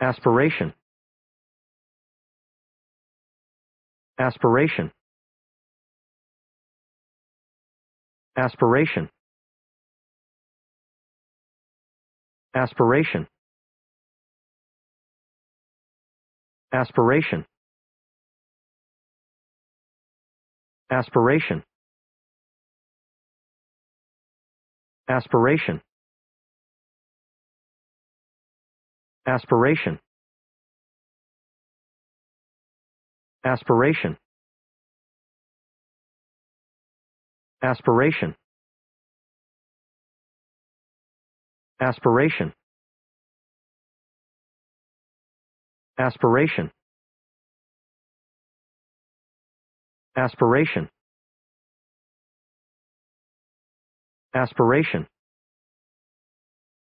Aspiration Aspiration Aspiration Aspiration Aspiration Aspiration Aspiration Aspiration Aspiration Aspiration Aspiration Aspiration Aspiration Aspiration